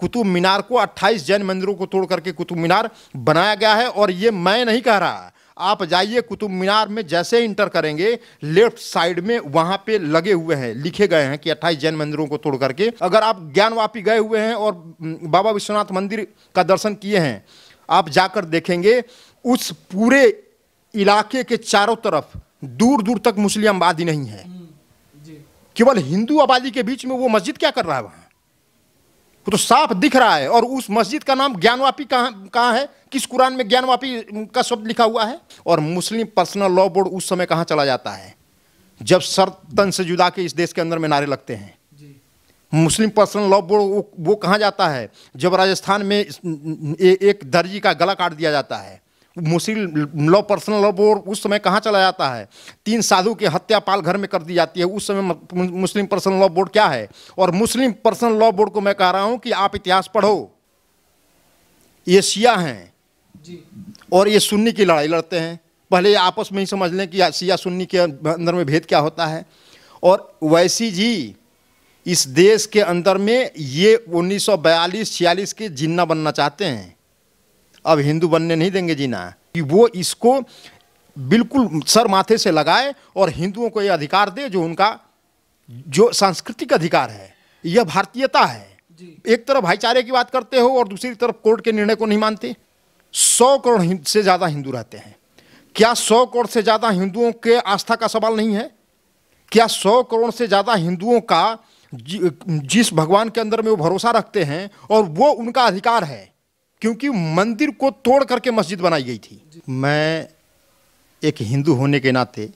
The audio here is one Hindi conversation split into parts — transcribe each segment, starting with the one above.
कुतुब मीनार को 28 जैन मंदिरों को तोड़ करके कुतुब मीनार बनाया गया है और ये मैं नहीं कह रहा आप जाइए कुतुब मीनार में जैसे इंटर करेंगे लेफ्ट साइड में वहां पे लगे हुए हैं लिखे गए हैं कि 28 जैन मंदिरों को तोड़ करके अगर आप ज्ञानवापी गए हुए हैं और बाबा विश्वनाथ मंदिर का दर्शन किए हैं आप जाकर देखेंगे उस पूरे इलाके के चारों तरफ दूर दूर तक मुस्लिम आबादी नहीं है हम्म, केवल हिंदू आबादी के बीच में वो मस्जिद क्या कर रहा है वहाँ तो साफ दिख रहा है और उस मस्जिद का नाम ज्ञानवापी कहाँ कहाँ है किस कुरान में ज्ञानवापी का शब्द लिखा हुआ है और मुस्लिम पर्सनल लॉ बोर्ड उस समय कहाँ चला जाता है जब सरतन से जुदा के इस देश के अंदर में नारे लगते हैं मुस्लिम पर्सनल लॉ बोर्ड वो, वो कहाँ जाता है जब राजस्थान में ए, एक दर्जी का गला काट दिया जाता है Muslim law personal law board उस समय कहाँ चला जाता है तीन साधु की हत्या पाल घर में कर दी जाती है उस समय मुस्लिम पर्सनल लॉ बोर्ड क्या है और मुस्लिम पर्सनल लॉ बोर्ड को मैं कह रहा हूँ कि आप इतिहास पढ़ो ये शिया हैं और ये सुन्नी की लड़ाई लड़ते हैं पहले आपस में ही समझ लें कि शिया सुन्नी के अंदर में भेद क्या होता है और वैसी जी इस देश के अंदर में ये 1942 छियालीस के जिन्ना बनना चाहते हैं अब हिंदू बनने नहीं देंगे जीना कि वो इसको बिल्कुल सर माथे से लगाए और हिंदुओं को ये अधिकार दे जो उनका जो सांस्कृतिक अधिकार है यह भारतीयता है एक तरफ भाईचारे की बात करते हो और दूसरी तरफ कोर्ट के निर्णय को नहीं मानते सौ करोड़ से ज़्यादा हिंदू रहते हैं क्या सौ करोड़ से ज़्यादा हिंदुओं के आस्था का सवाल नहीं है क्या सौ करोड़ से ज़्यादा हिंदुओं का जिस भगवान के अंदर में वो भरोसा रखते हैं और वो उनका अधिकार है क्योंकि मंदिर को तोड़ करके मस्जिद बनाई गई थी मैं एक हिंदू होने के नाते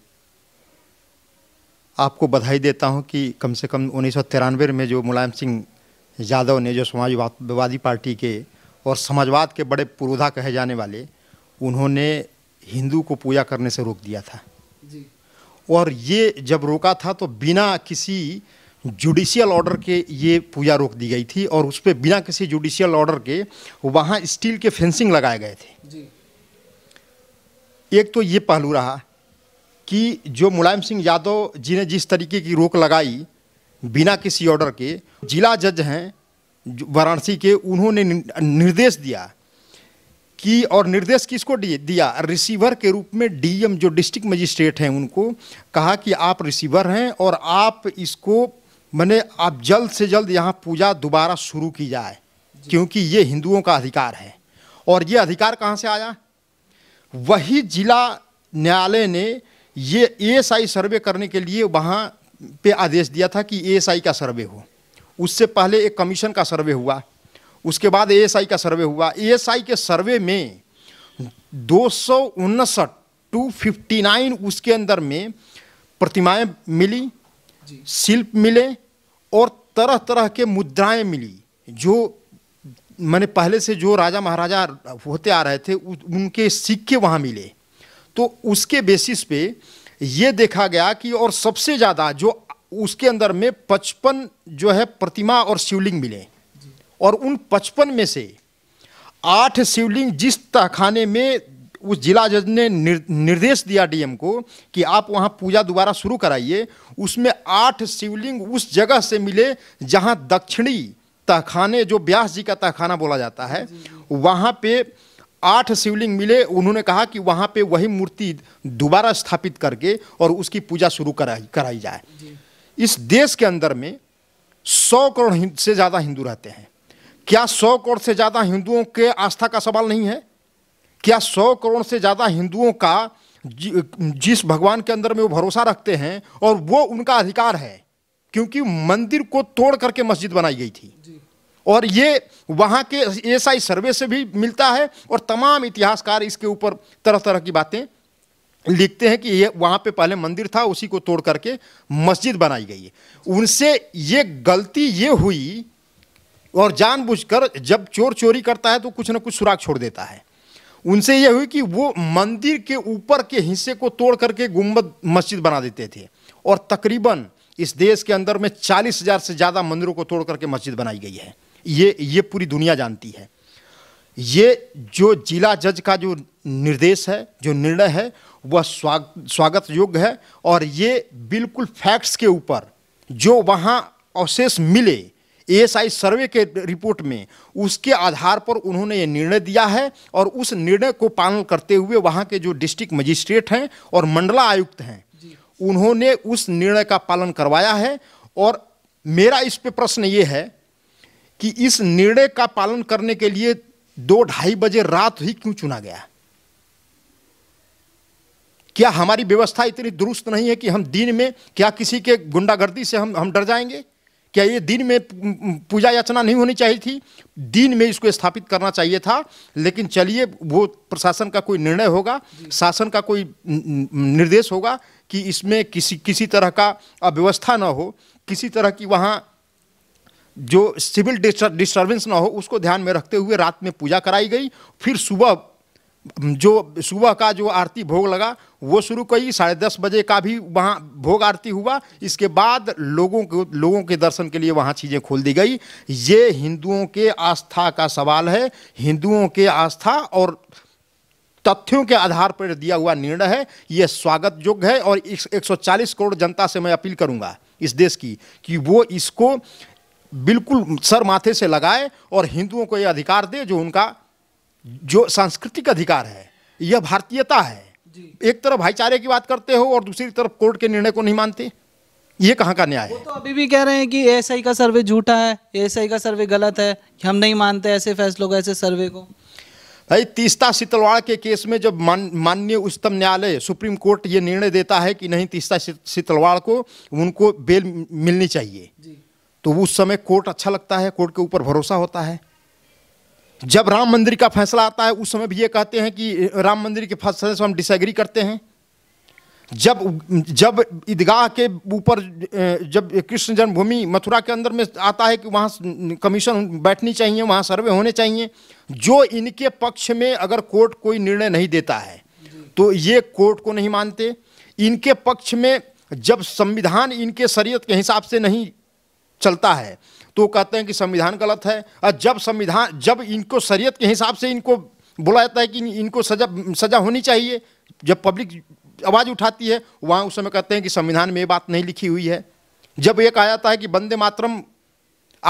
आपको बधाई देता हूं कि कम से कम उन्नीस में जो मुलायम सिंह यादव ने जो समाजवादी पार्टी के और समाजवाद के बड़े पुरोधा कहे जाने वाले उन्होंने हिंदू को पूजा करने से रोक दिया था जी। और ये जब रोका था तो बिना किसी जुडिशियल ऑर्डर के ये पूजा रोक दी गई थी और उस पर बिना किसी जुडिशियल ऑर्डर के वहाँ स्टील के फेंसिंग लगाए गए थे जी। एक तो ये पहलू रहा कि जो मुलायम सिंह यादव जी ने जिस तरीके की रोक लगाई बिना किसी ऑर्डर के जिला जज हैं वाराणसी के उन्होंने निर्देश दिया कि और निर्देश किसको दिया रिसीवर के रूप में डीएम जो डिस्ट्रिक्ट मजिस्ट्रेट हैं उनको कहा कि आप रिसीवर हैं और आप इसको मैंने अब जल्द से जल्द यहाँ पूजा दोबारा शुरू की जाए क्योंकि ये हिंदुओं का अधिकार है और ये अधिकार कहाँ से आया वही जिला न्यायालय ने ये एएसआई सर्वे करने के लिए वहाँ पे आदेश दिया था कि एएसआई का सर्वे हो उससे पहले एक कमीशन का सर्वे हुआ उसके बाद एएसआई का सर्वे हुआ एएसआई के सर्वे में दो सौ उनसठ टू फिफ्टी नाइन उसके अंदर में प्रतिमाएं मिली शिल्प मिले और तरह तरह के मुद्राएं मिली जो मैंने पहले से जो राजा महाराजा होते आ रहे थे उनके सिक्के वहाँ मिले तो उसके बेसिस पे ये देखा गया कि और सबसे ज़्यादा जो उसके अंदर में पचपन जो है प्रतिमा और शिवलिंग मिले और उन पचपन में से आठ शिवलिंग जिस तहखाने में उस जिला जज ने निर, निर्देश दिया डीएम को कि आप वहाँ पूजा दोबारा शुरू कराइए उसमें आठ शिवलिंग उस जगह से मिले जहाँ दक्षिणी तहखाने जो ब्यास जी का तहखाना बोला जाता है वहाँ पे आठ शिवलिंग मिले उन्होंने कहा कि वहाँ पे वही मूर्ति दोबारा स्थापित करके और उसकी पूजा शुरू कराई कराई जाए इस देश के अंदर में सौ करोड़ से ज़्यादा हिंदू रहते हैं क्या सौ करोड़ से ज़्यादा हिंदुओं के आस्था का सवाल नहीं है क्या सौ करोड़ से ज़्यादा हिंदुओं का जि, जिस भगवान के अंदर में वो भरोसा रखते हैं और वो उनका अधिकार है क्योंकि मंदिर को तोड़ करके मस्जिद बनाई गई थी और ये वहाँ के एसआई सर्वे से भी मिलता है और तमाम इतिहासकार इसके ऊपर तरह तरह की बातें लिखते हैं कि ये वहाँ पे पहले मंदिर था उसी को तोड़ करके मस्जिद बनाई गई है उनसे ये गलती ये हुई और जानबूझकर जब चोर चोरी करता है तो कुछ ना कुछ सुराग छोड़ देता है उनसे यह हुई कि वो मंदिर के ऊपर के हिस्से को तोड़ करके गुम्बद मस्जिद बना देते थे और तकरीबन इस देश के अंदर में चालीस हज़ार से ज़्यादा मंदिरों को तोड़ करके मस्जिद बनाई गई है ये ये पूरी दुनिया जानती है ये जो जिला जज का जो निर्देश है जो निर्णय है वह स्वाग, स्वागत योग्य है और ये बिल्कुल फैक्ट्स के ऊपर जो वहाँ अवशेष मिले एएसआई सर्वे के रिपोर्ट में उसके आधार पर उन्होंने ये निर्णय दिया है और उस निर्णय को पालन करते हुए वहाँ के जो डिस्ट्रिक्ट मजिस्ट्रेट हैं और मंडला आयुक्त हैं उन्होंने उस निर्णय का पालन करवाया है और मेरा इस पे प्रश्न ये है कि इस निर्णय का पालन करने के लिए दो ढाई बजे रात ही क्यों चुना गया क्या हमारी व्यवस्था इतनी दुरुस्त नहीं है कि हम दिन में क्या किसी के गुंडागर्दी से हम हम डर जाएंगे क्या ये दिन में पूजा याचना नहीं होनी चाहिए थी दिन में इसको स्थापित करना चाहिए था लेकिन चलिए वो प्रशासन का कोई निर्णय होगा शासन का कोई निर्देश होगा कि इसमें किसी किसी तरह का अव्यवस्था ना हो किसी तरह की वहाँ जो सिविल डिस्टर्बेंस ना हो उसको ध्यान में रखते हुए रात में पूजा कराई गई फिर सुबह जो सुबह का जो आरती भोग लगा वो शुरू करी साढ़े दस बजे का भी वहाँ भोग आरती हुआ इसके बाद लोगों को लोगों के दर्शन के लिए वहाँ चीज़ें खोल दी गई ये हिंदुओं के आस्था का सवाल है हिंदुओं के आस्था और तथ्यों के आधार पर दिया हुआ निर्णय है यह स्वागत योग्य है और इस 140 करोड़ जनता से मैं अपील करूंगा इस देश की कि वो इसको बिल्कुल सर माथे से लगाए और हिंदुओं को ये अधिकार दे जो उनका जो सांस्कृतिक अधिकार है यह भारतीयता है एक तरफ भाईचारे की बात करते हो और दूसरी तरफ कोर्ट के निर्णय को नहीं मानते ये कहाँ का न्याय है वो तो अभी भी कह रहे हैं कि एएसआई का सर्वे झूठा है एएसआई का सर्वे गलत है हम नहीं मानते ऐसे फैसलों को ऐसे सर्वे को भाई तीस्ता शीतलवाड़ के केस में जब मान माननीय उच्चतम न्यायालय सुप्रीम कोर्ट ये निर्णय देता है कि नहीं तीस्ता शीतलवाड़ को उनको बेल मिलनी चाहिए तो उस समय कोर्ट अच्छा लगता है कोर्ट के ऊपर भरोसा होता है जब राम मंदिर का फैसला आता है उस समय भी ये कहते हैं कि राम मंदिर के फैसले से हम डिसएग्री करते हैं जब जब ईदगाह के ऊपर जब कृष्ण जन्मभूमि मथुरा के अंदर में आता है कि वहाँ कमीशन बैठनी चाहिए वहाँ सर्वे होने चाहिए जो इनके पक्ष में अगर कोर्ट कोई निर्णय नहीं देता है तो ये कोर्ट को नहीं मानते इनके पक्ष में जब संविधान इनके शरीयत के हिसाब से नहीं चलता है तो कहते हैं कि संविधान गलत है और जब संविधान जब इनको शरीयत के हिसाब से इनको बोला जाता है कि इनको सजा सजा होनी चाहिए जब पब्लिक आवाज़ उठाती है वहाँ उस समय कहते हैं कि संविधान में ये बात नहीं लिखी हुई है जब ये कहा जाता है कि बंदे मातरम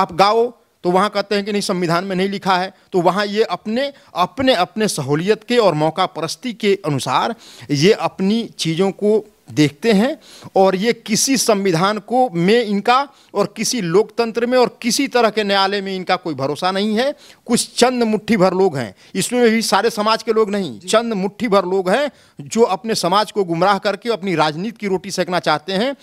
आप गाओ तो वहाँ कहते हैं कि नहीं संविधान में नहीं लिखा है तो वहाँ ये अपने अपने अपने सहूलियत के और मौका परस्ती के अनुसार ये अपनी चीज़ों को देखते हैं और ये किसी संविधान को में इनका और किसी लोकतंत्र में और किसी तरह के न्यायालय में इनका कोई भरोसा नहीं है कुछ चंद मुट्ठी भर लोग हैं इसमें भी सारे समाज के लोग नहीं चंद मुट्ठी भर लोग हैं जो अपने समाज को गुमराह करके अपनी राजनीति की रोटी सेकना चाहते हैं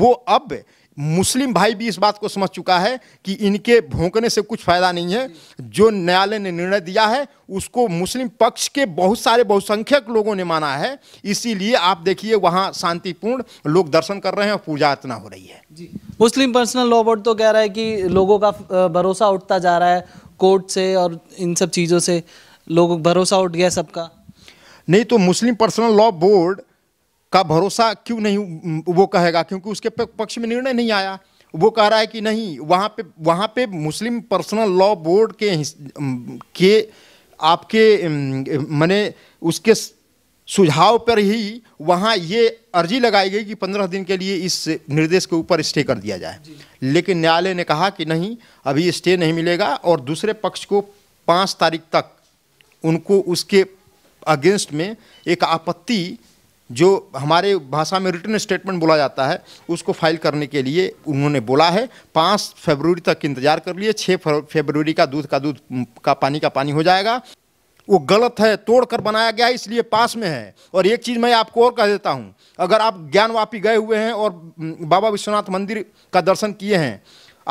वो अब मुस्लिम भाई भी इस बात को समझ चुका है कि इनके भोंकने से कुछ फायदा नहीं है जो न्यायालय ने निर्णय दिया है उसको मुस्लिम पक्ष के बहुत सारे बहुसंख्यक लोगों ने माना है इसीलिए आप देखिए वहाँ शांतिपूर्ण लोग दर्शन कर रहे हैं और पूजा अर्चना हो रही है जी मुस्लिम पर्सनल लॉ बोर्ड तो कह रहा है कि लोगों का भरोसा उठता जा रहा है कोर्ट से और इन सब चीज़ों से लोगों भरोसा उठ गया सबका नहीं तो मुस्लिम पर्सनल लॉ बोर्ड का भरोसा क्यों नहीं वो कहेगा क्योंकि उसके पक्ष में निर्णय नहीं आया वो कह रहा है कि नहीं वहाँ पे वहाँ पे मुस्लिम पर्सनल लॉ बोर्ड के के आपके मैंने उसके सुझाव पर ही वहाँ ये अर्जी लगाई गई कि पंद्रह दिन के लिए इस निर्देश के ऊपर स्टे कर दिया जाए लेकिन न्यायालय ने कहा कि नहीं अभी स्टे नहीं मिलेगा और दूसरे पक्ष को पाँच तारीख तक उनको उसके अगेंस्ट में एक आपत्ति जो हमारे भाषा में रिटर्न स्टेटमेंट बोला जाता है उसको फाइल करने के लिए उन्होंने बोला है पाँच फरवरी तक इंतजार कर लिए छः फरवरी का दूध का दूध का पानी का पानी हो जाएगा वो गलत है तोड़कर बनाया गया है इसलिए पास में है और एक चीज़ मैं आपको और कह देता हूँ अगर आप ज्ञानवापी गए हुए हैं और बाबा विश्वनाथ मंदिर का दर्शन किए हैं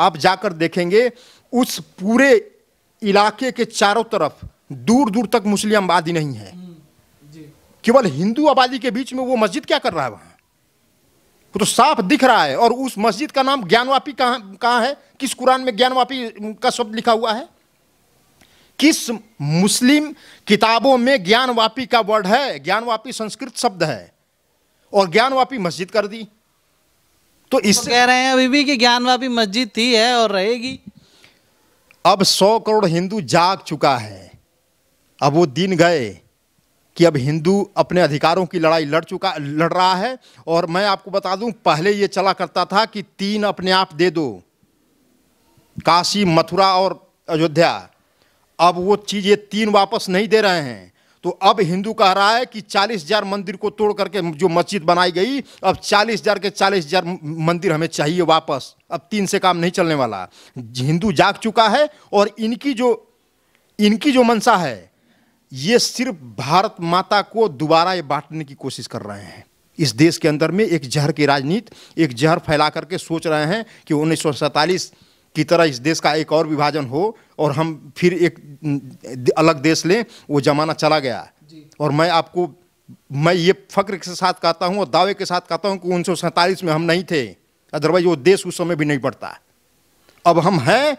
आप जाकर देखेंगे उस पूरे इलाके के चारों तरफ दूर दूर तक मुस्लिम आबादी नहीं है केवल हिंदू आबादी के बीच में वो मस्जिद क्या कर रहा है वहां वो तो साफ दिख रहा है और उस मस्जिद का नाम ज्ञानवापी वापी कहां है किस कुरान में ज्ञानवापी का शब्द लिखा हुआ है किस मुस्लिम किताबों में ज्ञानवापी का वर्ड है ज्ञानवापी संस्कृत शब्द है और ज्ञानवापी मस्जिद कर दी तो इस तो कह रहे हैं अभी भी कि ज्ञानवापी मस्जिद थी है और रहेगी अब सौ करोड़ हिंदू जाग चुका है अब वो दिन गए कि अब हिंदू अपने अधिकारों की लड़ाई लड़ चुका लड़ रहा है और मैं आपको बता दूं पहले ये चला करता था कि तीन अपने आप दे दो काशी मथुरा और अयोध्या अब वो चीज़ ये तीन वापस नहीं दे रहे हैं तो अब हिंदू कह रहा है कि चालीस हजार मंदिर को तोड़ करके जो मस्जिद बनाई गई अब चालीस हजार के चालीस हजार मंदिर हमें चाहिए वापस अब तीन से काम नहीं चलने वाला हिंदू जाग चुका है और इनकी जो इनकी जो मंशा है ये सिर्फ भारत माता को दोबारा ये बांटने की कोशिश कर रहे हैं इस देश के अंदर में एक जहर की राजनीति एक जहर फैला करके सोच रहे हैं कि उन्नीस की तरह इस देश का एक और विभाजन हो और हम फिर एक अलग देश लें वो ज़माना चला गया और मैं आपको मैं ये फक्र के साथ कहता हूँ और दावे के साथ कहता हूँ कि उन्नीस में हम नहीं थे अदरवाइज वो देश उस समय भी नहीं पड़ता अब हम हैं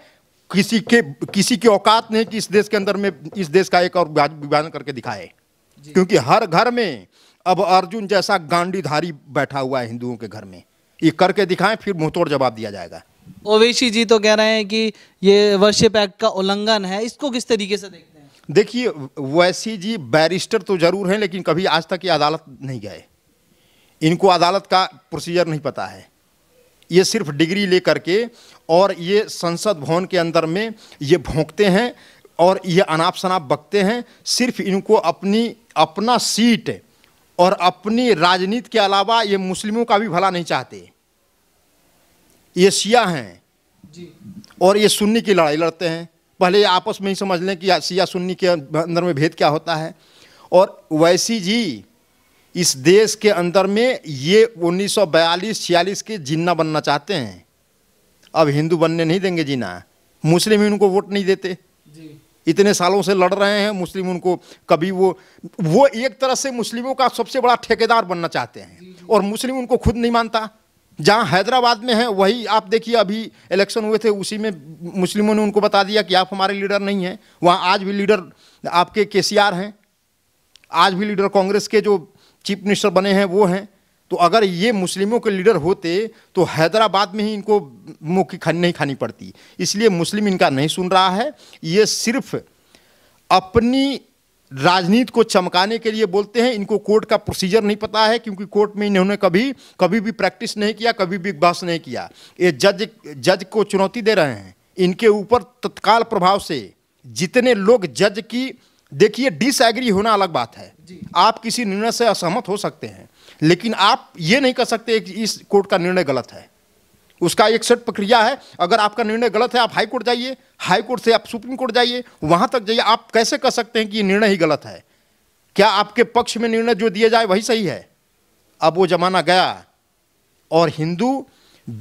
किसी के किसी की औकात नहीं कि इस देश के अंदर में इस देश का एक और विभाजन करके दिखाए क्योंकि हर घर में अब अर्जुन जैसा गांडीधारी बैठा हुआ है हिंदुओं के घर में ये करके दिखाएं फिर मुंहतोड़ जवाब दिया जाएगा ओवैसी जी तो कह रहे हैं कि ये वर्षिप एक्ट का उल्लंघन है इसको किस तरीके से देखते हैं देखिए वैसी जी बैरिस्टर तो जरूर हैं लेकिन कभी आज तक ये अदालत नहीं गए इनको अदालत का प्रोसीजर नहीं पता है ये सिर्फ डिग्री ले करके और ये संसद भवन के अंदर में ये भोंकते हैं और ये अनाप शनाप बकते हैं सिर्फ इनको अपनी अपना सीट और अपनी राजनीति के अलावा ये मुस्लिमों का भी भला नहीं चाहते ये शिया हैं जी। और ये सुन्नी की लड़ाई लड़ते हैं पहले आपस में ही समझ लें कि शिया सुन्नी के अंदर में भेद क्या होता है और वैसी जी इस देश के अंदर में ये 1942-46 के जिन्ना बनना चाहते हैं अब हिंदू बनने नहीं देंगे जीना मुस्लिम ही उनको वोट नहीं देते जी। इतने सालों से लड़ रहे हैं मुस्लिम उनको कभी वो वो एक तरह से मुस्लिमों का सबसे बड़ा ठेकेदार बनना चाहते हैं और मुस्लिम उनको खुद नहीं मानता जहाँ हैदराबाद में है वही आप देखिए अभी इलेक्शन हुए थे उसी में मुस्लिमों ने उनको बता दिया कि आप हमारे लीडर नहीं हैं वहाँ आज भी लीडर आपके के हैं आज भी लीडर कांग्रेस के जो चीफ मिनिस्टर बने हैं वो हैं तो अगर ये मुस्लिमों के लीडर होते तो हैदराबाद में ही इनको मुँह की खानी नहीं खानी पड़ती इसलिए मुस्लिम इनका नहीं सुन रहा है ये सिर्फ अपनी राजनीति को चमकाने के लिए बोलते हैं इनको कोर्ट का प्रोसीजर नहीं पता है क्योंकि कोर्ट में इन्होंने कभी कभी भी प्रैक्टिस नहीं किया कभी भी बहस नहीं किया ये जज जज को चुनौती दे रहे हैं इनके ऊपर तत्काल प्रभाव से जितने लोग जज की देखिए डिसएग्री होना अलग बात है आप किसी निर्णय से असहमत हो सकते हैं लेकिन आप ये नहीं कर सकते कि इस कोर्ट का निर्णय गलत है उसका एक सेट प्रक्रिया है अगर आपका निर्णय गलत है आप हाई कोर्ट जाइए हाई कोर्ट से आप सुप्रीम कोर्ट जाइए वहां तक जाइए आप कैसे कह सकते हैं कि ये निर्णय ही गलत है क्या आपके पक्ष में निर्णय जो दिया जाए वही सही है अब वो जमाना गया और हिंदू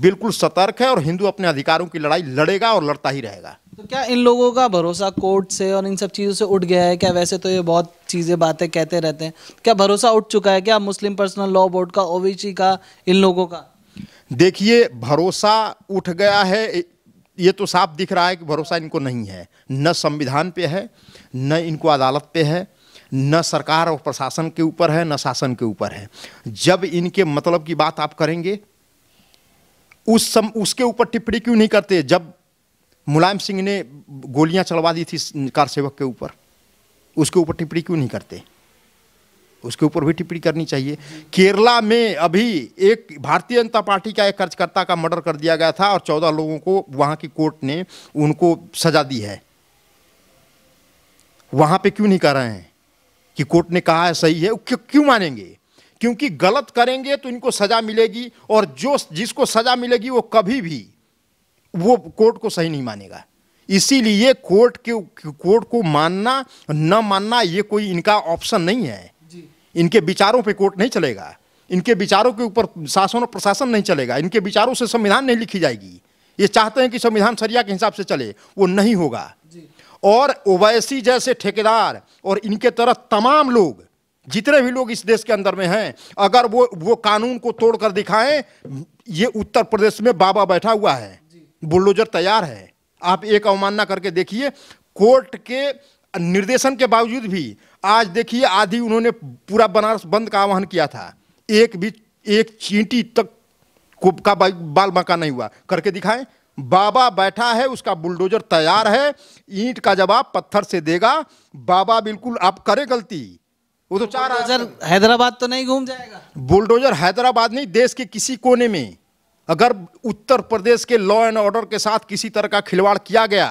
बिल्कुल सतर्क है और हिंदू अपने अधिकारों की लड़ाई लड़ेगा और लड़ता ही रहेगा तो क्या इन लोगों का भरोसा कोर्ट से और इन सब चीज़ों से उठ गया है क्या वैसे तो ये बहुत चीज़ें बातें कहते रहते हैं क्या भरोसा उठ चुका है क्या मुस्लिम पर्सनल लॉ बोर्ड का ओवीसी का इन लोगों का देखिए भरोसा उठ गया है ये तो साफ दिख रहा है कि भरोसा इनको नहीं है न संविधान पे है न इनको अदालत पे है न सरकार और प्रशासन के ऊपर है न शासन के ऊपर है जब इनके मतलब की बात आप करेंगे उस सम उसके ऊपर टिप्पणी क्यों नहीं करते जब मुलायम सिंह ने गोलियां चलवा दी थी कार सेवक के ऊपर उसके ऊपर टिप्पणी क्यों नहीं करते उसके ऊपर भी टिप्पणी करनी चाहिए केरला में अभी एक भारतीय जनता पार्टी का एक कार्यकर्ता का मर्डर कर दिया गया था और चौदह लोगों को वहाँ की कोर्ट ने उनको सजा दी है वहाँ पे क्यों नहीं कर रहे हैं कि कोर्ट ने कहा है सही है क्यों मानेंगे क्योंकि गलत करेंगे तो इनको सज़ा मिलेगी और जो जिसको सज़ा मिलेगी वो कभी भी वो कोर्ट को सही नहीं मानेगा इसीलिए कोर्ट के कोर्ट को मानना न मानना ये कोई इनका ऑप्शन नहीं है इनके विचारों पे कोर्ट नहीं चलेगा इनके विचारों के ऊपर शासन और प्रशासन नहीं चलेगा इनके विचारों से संविधान नहीं लिखी जाएगी ये चाहते हैं कि संविधान सरिया के हिसाब से चले वो नहीं होगा और ओवैसी जैसे ठेकेदार और इनके तरह तमाम लोग जितने भी लोग इस देश के अंदर में हैं अगर वो वो कानून को तोड़कर दिखाएं ये उत्तर प्रदेश में बाबा बैठा हुआ है बुलडोजर तैयार है आप एक अवमानना करके देखिए कोर्ट के निर्देशन के बावजूद भी आज देखिए आधी उन्होंने पूरा बनारस बंद का आह्वान किया था एक भी एक चींटी तक का बाल बांका नहीं हुआ करके दिखाएं बाबा बैठा है उसका बुलडोजर तैयार है ईंट का जवाब पत्थर से देगा बाबा बिल्कुल आप करे गलती वो तो चार हजार हैदराबाद तो नहीं घूम जाएगा बुलडोजर हैदराबाद नहीं देश के किसी कोने में अगर उत्तर प्रदेश के लॉ एंड ऑर्डर के साथ किसी तरह का खिलवाड़ किया गया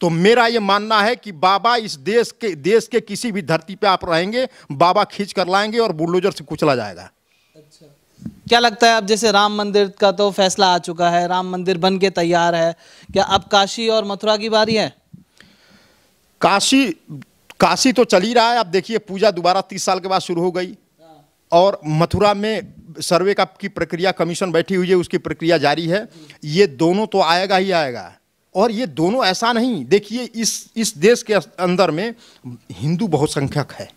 तो मेरा ये मानना है कि बाबा इस देश के देश के किसी भी धरती पे आप रहेंगे बाबा खींच कर लाएंगे और बुलडोजर से कुचला जाएगा अच्छा क्या लगता है अब जैसे राम मंदिर का तो फैसला आ चुका है राम मंदिर बन के तैयार है क्या अब काशी और मथुरा की बारी है काशी काशी तो चल ही रहा है आप देखिए पूजा दोबारा तीस साल के बाद शुरू हो गई और मथुरा में सर्वे का की प्रक्रिया कमीशन बैठी हुई है उसकी प्रक्रिया जारी है ये दोनों तो आएगा ही आएगा और ये दोनों ऐसा नहीं देखिए इस इस देश के अंदर में हिंदू बहुसंख्यक है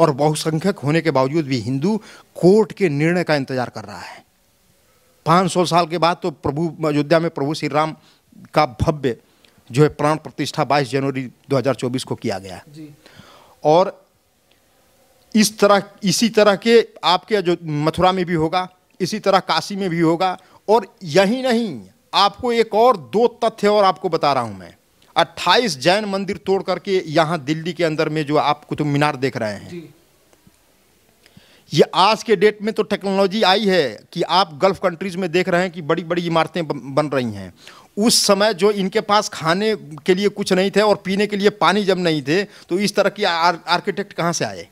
और बहुसंख्यक होने के बावजूद भी हिंदू कोर्ट के निर्णय का इंतजार कर रहा है पाँच सौ साल के बाद तो प्रभु अयोध्या में प्रभु श्री राम का भव्य जो है प्राण प्रतिष्ठा 22 जनवरी 2024 को किया गया और इस तरह इसी तरह के आपके जो मथुरा में भी होगा इसी तरह काशी में भी होगा और यही नहीं आपको एक और दो तथ्य और आपको बता रहा हूँ मैं 28 जैन मंदिर तोड़ करके यहाँ दिल्ली के अंदर में जो आप कुतुब मीनार देख रहे हैं ये आज के डेट में तो टेक्नोलॉजी आई है कि आप गल्फ कंट्रीज में देख रहे हैं कि बड़ी बड़ी इमारतें बन रही हैं उस समय जो इनके पास खाने के लिए कुछ नहीं थे और पीने के लिए पानी जब नहीं थे तो इस तरह की आर्किटेक्ट कहाँ से आए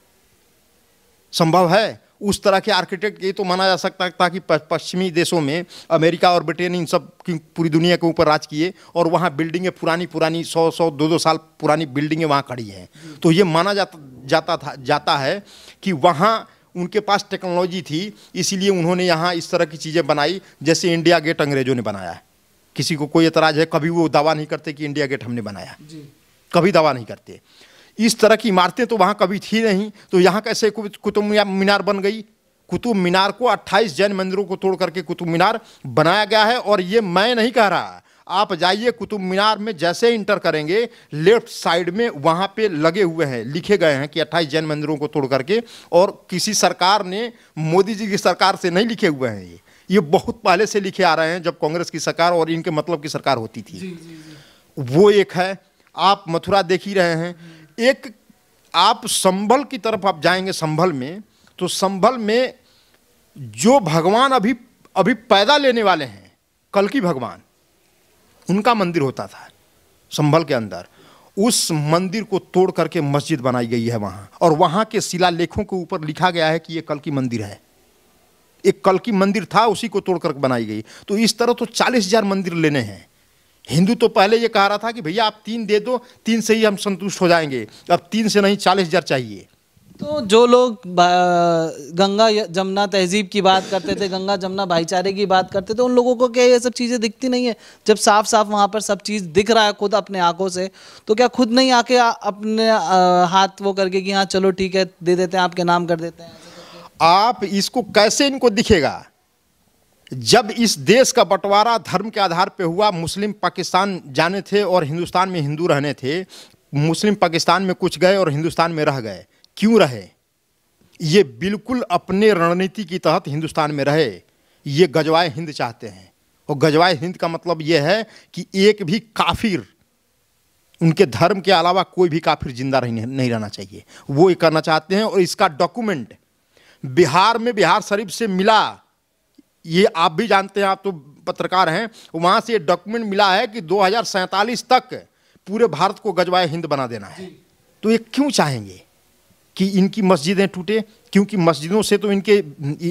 संभव है उस तरह के आर्किटेक्ट ये तो माना जा सकता था कि पश्चिमी देशों में अमेरिका और ब्रिटेन इन सब की पूरी दुनिया के ऊपर राज किए और वहाँ बिल्डिंगें पुरानी पुरानी सौ सौ दो दो साल पुरानी बिल्डिंगें वहाँ खड़ी हैं तो ये माना जाता जाता था जाता है कि वहाँ उनके पास टेक्नोलॉजी थी इसीलिए उन्होंने यहाँ इस तरह की चीज़ें बनाई जैसे इंडिया गेट अंग्रेजों ने बनाया है किसी को कोई एतराज़ है कभी वो दावा नहीं करते कि इंडिया गेट हमने बनाया कभी दावा नहीं करते इस तरह की इमारतें तो वहाँ कभी थी नहीं तो यहाँ कैसे कुतुब मीनार बन गई कुतुब मीनार को 28 जैन मंदिरों को तोड़ करके कुतुब मीनार बनाया गया है और ये मैं नहीं कह रहा आप जाइए कुतुब मीनार में जैसे इंटर करेंगे लेफ्ट साइड में वहाँ पे लगे हुए हैं लिखे गए हैं कि 28 जैन मंदिरों को तोड़ करके और किसी सरकार ने मोदी जी की सरकार से नहीं लिखे हुए हैं ये ये बहुत पहले से लिखे आ रहे हैं जब कांग्रेस की सरकार और इनके मतलब की सरकार होती थी जी, जी, जी। वो एक है आप मथुरा देख ही रहे हैं एक आप संभल की तरफ आप जाएंगे संभल में तो संभल में जो भगवान अभी अभी पैदा लेने वाले हैं कल की भगवान उनका मंदिर होता था संभल के अंदर उस मंदिर को तोड़ करके मस्जिद बनाई गई है वहां और वहां के शिलालेखों के ऊपर लिखा गया है कि ये कल की मंदिर है एक कल की मंदिर था उसी को तोड़ कर बनाई गई तो इस तरह तो चालीस हजार मंदिर लेने हैं हिंदू तो पहले ये कह रहा था कि भैया आप तीन दे दो तीन से ही हम संतुष्ट हो जाएंगे अब तीन से नहीं चालीस हज़ार चाहिए तो जो लोग गंगा जमुना तहजीब की बात करते थे गंगा जमुना भाईचारे की बात करते थे उन लोगों को क्या ये सब चीज़ें दिखती नहीं है जब साफ साफ वहाँ पर सब चीज़ दिख रहा है खुद अपने आंखों से तो क्या खुद नहीं आके अपने हाथ वो करके कि हाँ चलो ठीक है दे देते हैं आपके नाम कर देते हैं आप इसको कैसे इनको दिखेगा जब इस देश का बंटवारा धर्म के आधार पे हुआ मुस्लिम पाकिस्तान जाने थे और हिंदुस्तान में हिंदू रहने थे मुस्लिम पाकिस्तान में कुछ गए और हिंदुस्तान में रह गए क्यों रहे ये बिल्कुल अपने रणनीति के तहत हिंदुस्तान में रहे ये गजवाए हिंद चाहते हैं और गजवाए हिंद का मतलब ये है कि एक भी काफिर उनके धर्म के अलावा कोई भी काफिर जिंदा नहीं रहना चाहिए वो ये करना चाहते हैं और इसका डॉक्यूमेंट बिहार में बिहार शरीफ से मिला ये आप भी जानते हैं आप तो पत्रकार हैं वहाँ से ये डॉक्यूमेंट मिला है कि दो तक पूरे भारत को गजवाए हिंद बना देना है तो ये क्यों चाहेंगे कि इनकी मस्जिदें टूटे क्योंकि मस्जिदों से तो इनके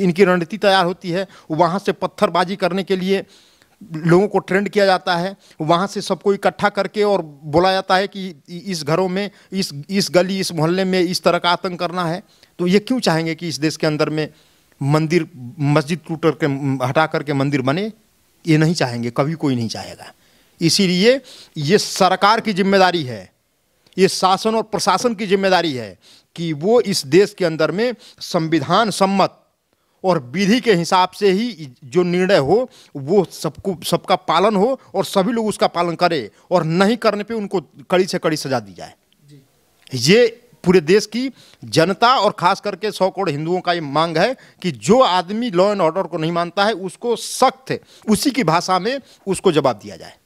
इनकी रणनीति तैयार होती है वहाँ से पत्थरबाजी करने के लिए लोगों को ट्रेंड किया जाता है वहाँ से सबको इकट्ठा करके और बोला जाता है कि इस घरों में इस इस गली इस मोहल्ले में इस तरह का आतंक करना है तो ये क्यों चाहेंगे कि इस देश के अंदर में मंदिर मस्जिद टूट के हटा करके मंदिर बने ये नहीं चाहेंगे कभी कोई नहीं चाहेगा इसीलिए ये सरकार की जिम्मेदारी है ये शासन और प्रशासन की जिम्मेदारी है कि वो इस देश के अंदर में संविधान सम्मत और विधि के हिसाब से ही जो निर्णय हो वो सबको सबका पालन हो और सभी लोग उसका पालन करें और नहीं करने पे उनको कड़ी से कड़ी सजा दी जाए ये पूरे देश की जनता और खास करके सौ करोड़ हिंदुओं का ये मांग है कि जो आदमी लॉ एंड ऑर्डर को नहीं मानता है उसको सख्त उसी की भाषा में उसको जवाब दिया जाए